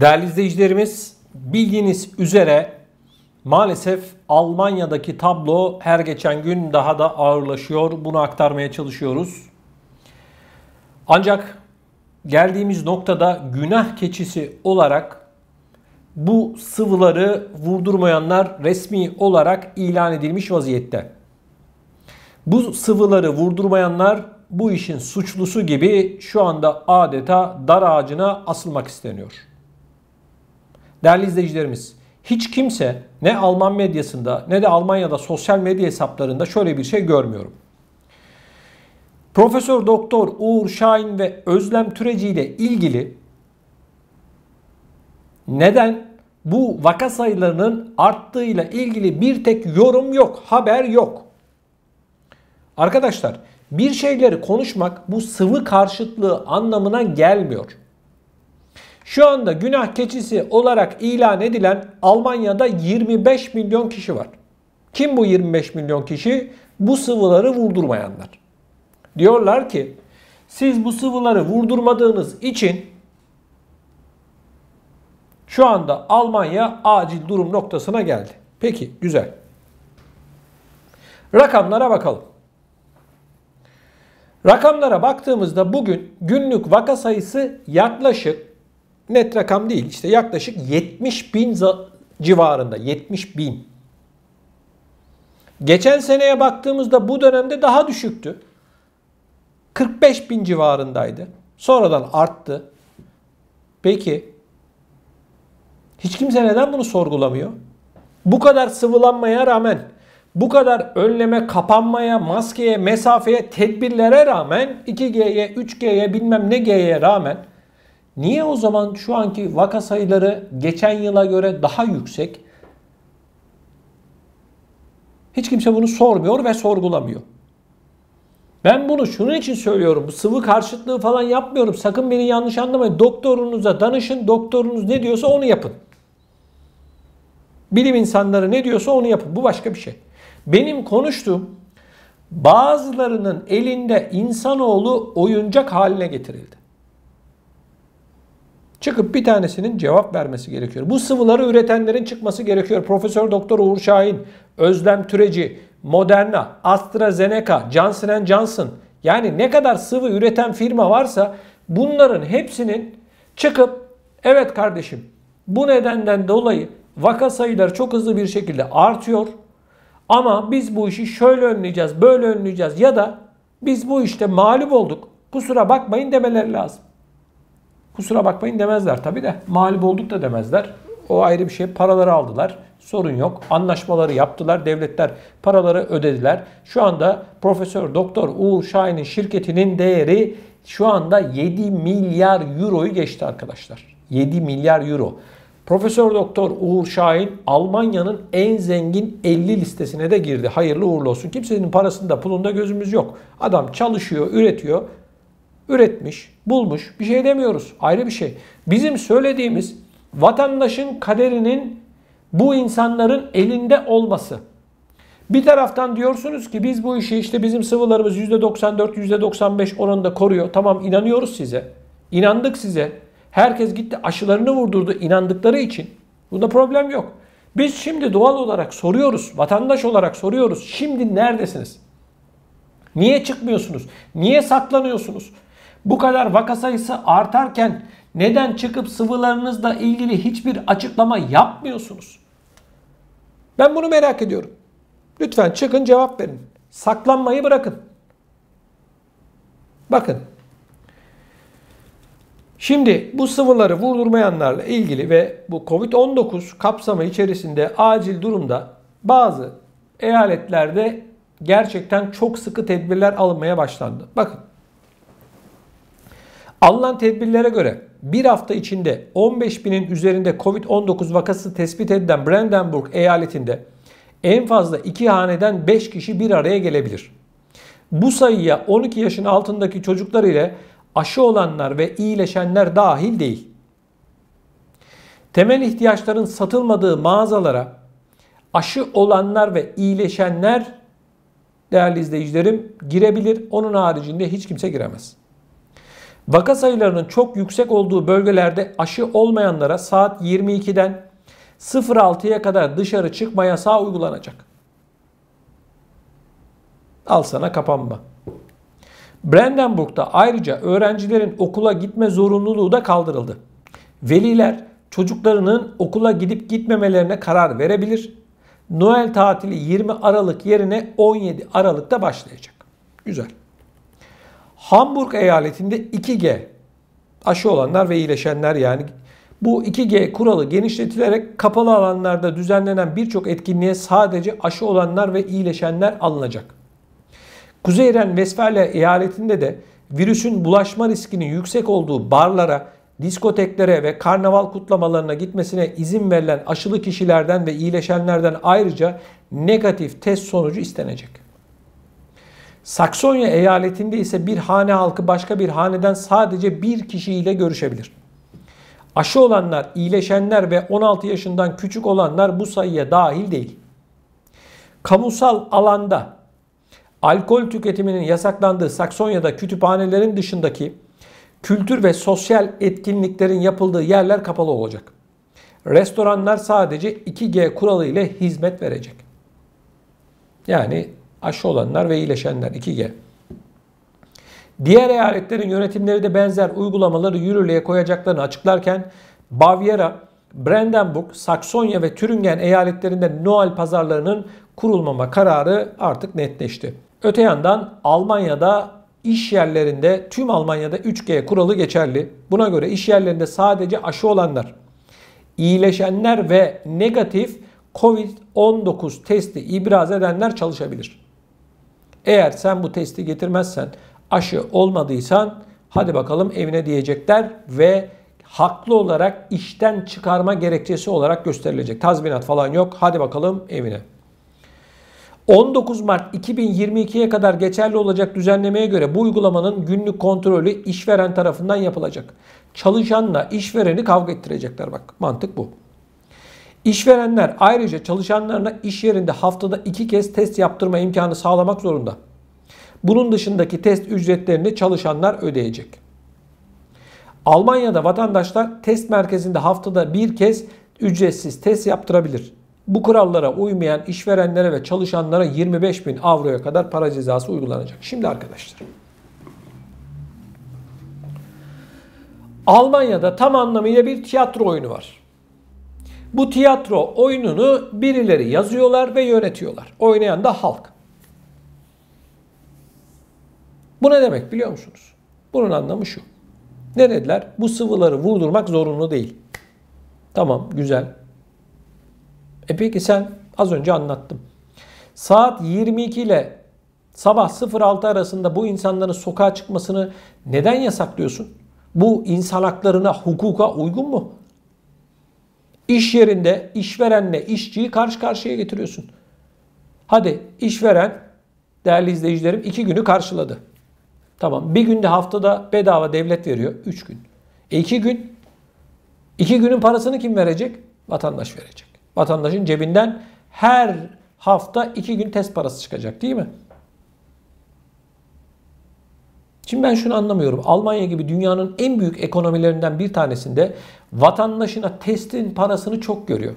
Değerli izleyicilerimiz bildiğiniz üzere maalesef Almanya'daki tablo her geçen gün daha da ağırlaşıyor. Bunu aktarmaya çalışıyoruz. Ancak geldiğimiz noktada günah keçisi olarak bu sıvıları vurdurmayanlar resmi olarak ilan edilmiş vaziyette. Bu sıvıları vurdurmayanlar bu işin suçlusu gibi şu anda adeta dar ağacına asılmak isteniyor değerli izleyicilerimiz hiç kimse ne Alman medyasında ne de Almanya'da sosyal medya hesaplarında şöyle bir şey görmüyorum. Profesör Doktor Uğur Şahin ve Özlem Türeci ile ilgili neden bu vaka sayılarının arttığıyla ilgili bir tek yorum yok, haber yok. Arkadaşlar bir şeyleri konuşmak bu sıvı karşıtlığı anlamına gelmiyor. Şu anda günah keçisi olarak ilan edilen Almanya'da 25 milyon kişi var. Kim bu 25 milyon kişi? Bu sıvıları vurdurmayanlar. Diyorlar ki siz bu sıvıları vurdurmadığınız için şu anda Almanya acil durum noktasına geldi. Peki güzel. Rakamlara bakalım. Rakamlara baktığımızda bugün günlük vaka sayısı yaklaşık net rakam değil işte yaklaşık 70 bin civarında 70 bin. Geçen seneye baktığımızda bu dönemde daha düşüktü. 45 bin civarındaydı. Sonradan arttı. Peki hiç kimse neden bunu sorgulamıyor? Bu kadar sıvılanmaya rağmen, bu kadar önleme, kapanmaya, maskeye, mesafeye, tedbirlere rağmen 2G'ye, 3G'ye bilmem ne G'ye rağmen Niye o zaman şu anki vaka sayıları geçen yıla göre daha yüksek? Hiç kimse bunu sormuyor ve sorgulamıyor. Ben bunu şunun için söylüyorum. sıvı karşıtlığı falan yapmıyorum. Sakın beni yanlış anlamayın. Doktorunuza danışın. Doktorunuz ne diyorsa onu yapın. Bilim insanları ne diyorsa onu yapın. Bu başka bir şey. Benim konuştuğum bazılarının elinde insanoğlu oyuncak haline getirildi. Çıkıp bir tanesinin cevap vermesi gerekiyor. Bu sıvıları üretenlerin çıkması gerekiyor. Profesör Doktor Uğur Şahin, Özlem Türeci, Moderna, AstraZeneca, Johnson Johnson yani ne kadar sıvı üreten firma varsa bunların hepsinin çıkıp evet kardeşim bu nedenden dolayı vaka sayıları çok hızlı bir şekilde artıyor. Ama biz bu işi şöyle önleyeceğiz, böyle önleyeceğiz ya da biz bu işte mağlup olduk. Kusura bakmayın demeleri lazım. Kusura bakmayın demezler tabii de. Mağlup olduk da demezler. O ayrı bir şey. Paraları aldılar. Sorun yok. Anlaşmaları yaptılar. Devletler paraları ödediler. Şu anda Profesör Doktor Uğur Şahin'in şirketinin değeri şu anda 7 milyar euroyu geçti arkadaşlar. 7 milyar euro. Profesör Doktor Uğur Şahin Almanya'nın en zengin 50 listesine de girdi. Hayırlı uğurlu olsun. Kimsenin parasında pulunda gözümüz yok. Adam çalışıyor, üretiyor üretmiş, bulmuş. Bir şey demiyoruz. Ayrı bir şey. Bizim söylediğimiz vatandaşın kaderinin bu insanların elinde olması. Bir taraftan diyorsunuz ki biz bu işi işte bizim sıvılarımız %94, %95 oranında koruyor. Tamam inanıyoruz size. İnandık size. Herkes gitti aşılarını vurdurdu inandıkları için. Bunda problem yok. Biz şimdi doğal olarak soruyoruz, vatandaş olarak soruyoruz. Şimdi neredesiniz? Niye çıkmıyorsunuz? Niye saklanıyorsunuz? Bu kadar vaka sayısı artarken neden çıkıp sıvılarınızla ilgili hiçbir açıklama yapmıyorsunuz? Ben bunu merak ediyorum. Lütfen çıkın cevap verin. Saklanmayı bırakın. Bakın. Şimdi bu sıvıları vurdurmayanlarla ilgili ve bu Covid-19 kapsamı içerisinde acil durumda bazı eyaletlerde gerçekten çok sıkı tedbirler alınmaya başlandı. Bakın Alınan tedbirlere göre bir hafta içinde 15 binin üzerinde Covid-19 vakası tespit edilen Brandenburg eyaletinde en fazla iki haneden 5 kişi bir araya gelebilir. Bu sayıya 12 yaşın altındaki çocuklar ile aşı olanlar ve iyileşenler dahil değil. Temel ihtiyaçların satılmadığı mağazalara aşı olanlar ve iyileşenler değerli izleyicilerim girebilir. Onun haricinde hiç kimse giremez. Vaka sayılarının çok yüksek olduğu bölgelerde aşı olmayanlara saat 22'den 06'ya kadar dışarı çıkma yasağı uygulanacak. Al sana kapanma. Brandenburg'da ayrıca öğrencilerin okula gitme zorunluluğu da kaldırıldı. Veliler çocuklarının okula gidip gitmemelerine karar verebilir. Noel tatili 20 Aralık yerine 17 Aralık'ta başlayacak. Güzel. Hamburg eyaletinde 2G aşı olanlar ve iyileşenler yani bu 2G kuralı genişletilerek kapalı alanlarda düzenlenen birçok etkinliğe sadece aşı olanlar ve iyileşenler alınacak. Kuzey Ren-Vesfalya eyaletinde de virüsün bulaşma riskinin yüksek olduğu barlara, diskoteklere ve karnaval kutlamalarına gitmesine izin verilen aşılı kişilerden ve iyileşenlerden ayrıca negatif test sonucu istenecek. Saksonya eyaletinde ise bir hane halkı başka bir haneden sadece bir kişiyle görüşebilir. Aşı olanlar, iyileşenler ve 16 yaşından küçük olanlar bu sayıya dahil değil. Kamusal alanda alkol tüketiminin yasaklandığı Saksonya'da kütüphanelerin dışındaki kültür ve sosyal etkinliklerin yapıldığı yerler kapalı olacak. Restoranlar sadece 2G kuralı ile hizmet verecek. Yani Aşı olanlar ve iyileşenler 2G. Diğer eyaletlerin yönetimleri de benzer uygulamaları yürürlüğe koyacaklarını açıklarken Bavyera, Brandenburg, Saksonya ve Türingen eyaletlerinde Noel pazarlarının kurulmama kararı artık netleşti. Öte yandan Almanya'da iş yerlerinde tüm Almanya'da 3G kuralı geçerli. Buna göre iş yerlerinde sadece aşı olanlar, iyileşenler ve negatif COVID-19 testi ibraz edenler çalışabilir. Eğer sen bu testi getirmezsen aşı olmadıysan hadi bakalım evine diyecekler ve haklı olarak işten çıkarma gerekçesi olarak gösterilecek. Tazminat falan yok. Hadi bakalım evine. 19 Mart 2022'ye kadar geçerli olacak düzenlemeye göre bu uygulamanın günlük kontrolü işveren tarafından yapılacak. Çalışanla işvereni kavga ettirecekler bak. Mantık bu. İşverenler ayrıca çalışanlarına iş yerinde haftada iki kez test yaptırma imkanı sağlamak zorunda. Bunun dışındaki test ücretlerini çalışanlar ödeyecek. Almanya'da vatandaşlar test merkezinde haftada bir kez ücretsiz test yaptırabilir. Bu kurallara uymayan işverenlere ve çalışanlara 25 bin avroya kadar para cezası uygulanacak. Şimdi arkadaşlar. Almanya'da tam anlamıyla bir tiyatro oyunu var. Bu tiyatro oyununu birileri yazıyorlar ve yönetiyorlar. Oynayan da halk. Bu ne demek biliyor musunuz? Bunun anlamı şu. Ne dediler? Bu sıvıları vurdurmak zorunlu değil. Tamam güzel. E peki sen az önce anlattım. Saat 22 ile sabah 06 arasında bu insanların sokağa çıkmasını neden yasaklıyorsun? Bu insan haklarına, hukuka uygun mu? İş yerinde işverenle işçiyi karşı karşıya getiriyorsun. Hadi işveren değerli izleyicilerim iki günü karşıladı. Tamam bir günde haftada bedava devlet veriyor. Üç gün. E iki gün. iki günün parasını kim verecek? Vatandaş verecek. Vatandaşın cebinden her hafta iki gün test parası çıkacak değil mi? Şimdi ben şunu anlamıyorum. Almanya gibi dünyanın en büyük ekonomilerinden bir tanesinde vatandaşına testin parasını çok görüyor.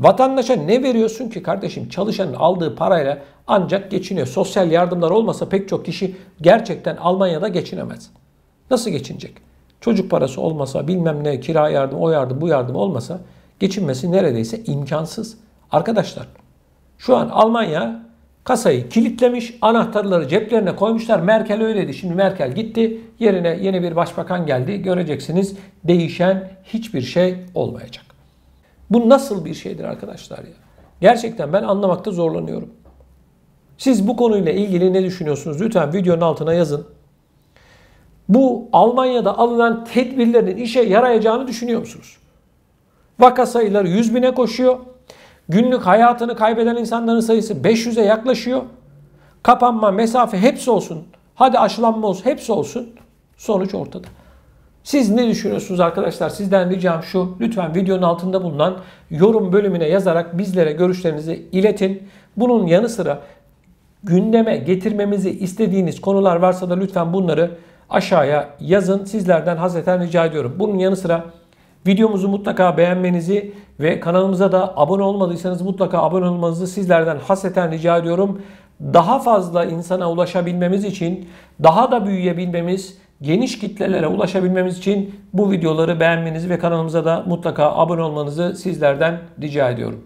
Vatandaşa ne veriyorsun ki kardeşim? Çalışanın aldığı parayla ancak geçiniyor. Sosyal yardımlar olmasa pek çok kişi gerçekten Almanya'da geçinemez. Nasıl geçinecek? Çocuk parası olmasa, bilmem ne, kira yardım, o yardım, bu yardım olmasa geçinmesi neredeyse imkansız. Arkadaşlar şu an Almanya Kasayı kilitlemiş, anahtarları ceplerine koymuşlar. Merkel öyleydi. Şimdi Merkel gitti. Yerine yeni bir başbakan geldi. Göreceksiniz değişen hiçbir şey olmayacak. Bu nasıl bir şeydir arkadaşlar ya? Gerçekten ben anlamakta zorlanıyorum. Siz bu konuyla ilgili ne düşünüyorsunuz? Lütfen videonun altına yazın. Bu Almanya'da alınan tedbirlerin işe yarayacağını düşünüyor musunuz? Vaka sayıları 100 bine koşuyor. Günlük hayatını kaybeden insanların sayısı 500'e yaklaşıyor. Kapanma, mesafe hepsi olsun. Hadi aşılanma olsun, hepsi olsun. Sonuç ortada. Siz ne düşünüyorsunuz arkadaşlar? Sizden ricam şu. Lütfen videonun altında bulunan yorum bölümüne yazarak bizlere görüşlerinizi iletin. Bunun yanı sıra gündeme getirmemizi istediğiniz konular varsa da lütfen bunları aşağıya yazın. Sizlerden hazreten rica ediyorum. Bunun yanı sıra Videomuzu mutlaka beğenmenizi ve kanalımıza da abone olmadıysanız mutlaka abone olmanızı sizlerden hasreten rica ediyorum. Daha fazla insana ulaşabilmemiz için, daha da büyüyebilmemiz, geniş kitlelere ulaşabilmemiz için bu videoları beğenmenizi ve kanalımıza da mutlaka abone olmanızı sizlerden rica ediyorum.